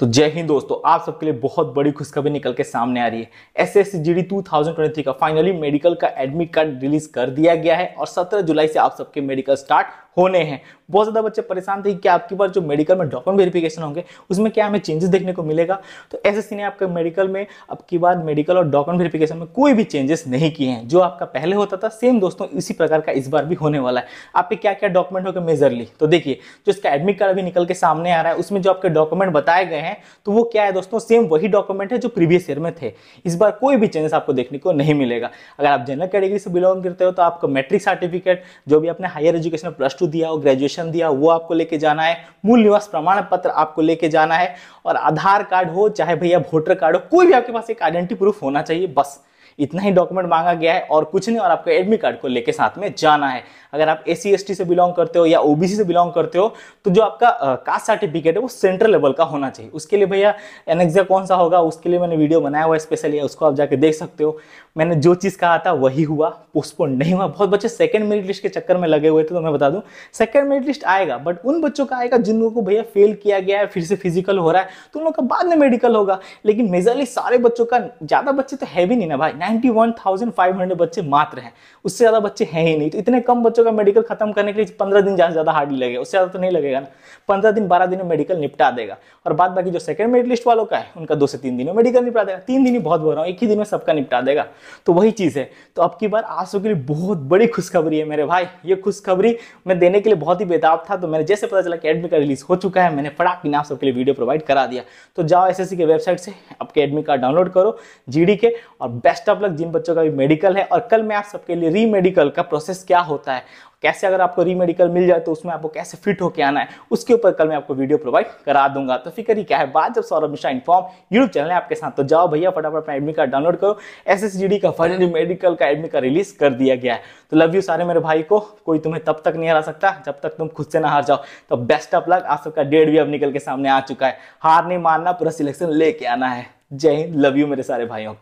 तो जय हिंद दोस्तों आप सबके लिए बहुत बड़ी खुशखबरी निकल के सामने आ रही है S S C G D two thousand twenty three का फाइनली मेडिकल का एडमिट कार्ड रिलीज कर दिया गया है और सत्रह जुलाई से आप सबके मेडिकल स्टार्ट होने हैं बहुत ज़्यादा बच्चे परेशान थे कि आपकी बार जो मेडिकल में डॉक्यूमेंट वेरिफिकेशन होंगे उसमें क्या हमें चेंजेस देखने को मिलेगा तो एस ने आपके मेडिकल में आपकी बार मेडिकल और डॉक्यूमेंट वेरिफिकेशन में कोई भी चेंजेस नहीं किए हैं जो आपका पहले होता था सेम दोस्तों इसी प्रकार का इस बार भी होने वाला है आपके क्या क्या डॉक्यूमेंट होगा मेजरली तो देखिए जो इसका एडमिट कार्ड अभी निकल के सामने आ रहा है उसमें जो आपके डॉक्यूमेंट बताए गए हैं हैं तो वो क्या है दोस्तों सेम वही डॉक्यूमेंट है जो प्रीवियस ईयर में थे इस बार कोई भी चेंजेस आपको देखने को नहीं मिलेगा अगर आप जनरल कैटेगरी से बिलोंग करते हो तो आपको मैट्रिक सर्टिफिकेट जो भी आपने हायर एजुकेशन प्लस टू दिया हो ग्रेजुएशन दिया वो आपको लेके जाना है मूल निवास प्रमाण पत्र आपको लेके जाना है और आधार कार्ड हो चाहे भैया वोटर कार्ड हो कोई भी आपके पास एक आइडेंटिटी प्रूफ होना चाहिए बस इतना ही डॉक्यूमेंट मांगा गया है और कुछ नहीं और आपको एडमिट कार्ड को लेकर साथ में जाना है अगर आप एस सी से बिलोंग करते हो या ओबीसी से बिलोंग करते हो तो जो आपका कास्ट सर्टिफिकेट है वो सेंट्रल लेवल का होना चाहिए उसके लिए भैया एनेक्सा कौन सा होगा उसके लिए मैंने वीडियो बनाया हुआ है स्पेशली उसको आप जाके देख सकते हो मैंने जो चीज़ कहा था वही हुआ पोस्टपोन नहीं हुआ बहुत बच्चे सेकंड मेरिट लिस्ट के चक्कर में लगे हुए थे तो मैं बता दूं सेकंड मेरिट लिस्ट आएगा बट उन बच्चों का आएगा जिन लोगों को भैया फेल किया गया है फिर से फिजिकल हो रहा है तो उन लोग का बाद में मेडिकल होगा लेकिन मेजरली सारे बच्चों का ज़्यादा बच्चे तो है भी नहीं ना भाई 91,500 बच्चे मात्र हैं उससे ज़्यादा बच्चे हैं ही नहीं तो इतने कम बच्चों का मेडिकल खत्म करने के लिए पंद्रह दिन ज़्यादा ज़्यादा हार्डली लगेगा उससे ज़्यादा तो नहीं लगेगा ना पंद्रह दिन बारह दिन में मेडिकल निपटा देगा और बाद बाकी जो सेकंड मेरिट लिस्ट वालों का है उनका दो से तीन दिन में मेडिकल निपटा देगा तीन दिन ही बहुत बोल रहा हूँ एक ही दिन में सबका निपटा देगा तो वही चीज़ है तो अब की बार आज के लिए बहुत बड़ी खुशखबरी है मेरे भाई ये खुशखबरी मैं देने के लिए बहुत ही बेताब था तो मैंने जैसे पता चला कि एडमिट का रिलीज हो चुका है मैंने फटाक नाम सबके लिए वीडियो प्रोवाइड करा दिया तो जाओ एस के वेबसाइट से आपके एडमी कार्ड डाउनलोड करो जी के और बेस्ट ऑफ आप लोग जिन बच्चों का भी मेडिकल है और कल मैं आप सबके लिए री मेडिकल का प्रोसेस क्या होता है कैसे अगर आपको री मेडिकल मिल जाए तो उसमें आपको कैसे फिट होकर आना है उसके ऊपर कल मैं आपको वीडियो प्रोवाइड करा दूंगा तो फिक्र ही क्या है बात जब Saurabh Mishra inform YouTube channel है आपके साथ तो जाओ भैया फटाफट अपना एडमिट कार्ड डाउनलोड करो एसएसजीडी का फाइनली मेडिकल का एडमिट कार्ड रिलीज कर दिया गया है तो लव यू सारे मेरे भाई को कोई तुम्हें तब तक नहीं हरा सकता जब तक तुम खुद से ना हार जाओ तो बेस्ट ऑफ लक आप सबका डेढ़ भी अब निकल के सामने आ चुका है हार नहीं मानना पूरा सिलेक्शन लेके आना है जय हिंद लव यू मेरे सारे भाइयों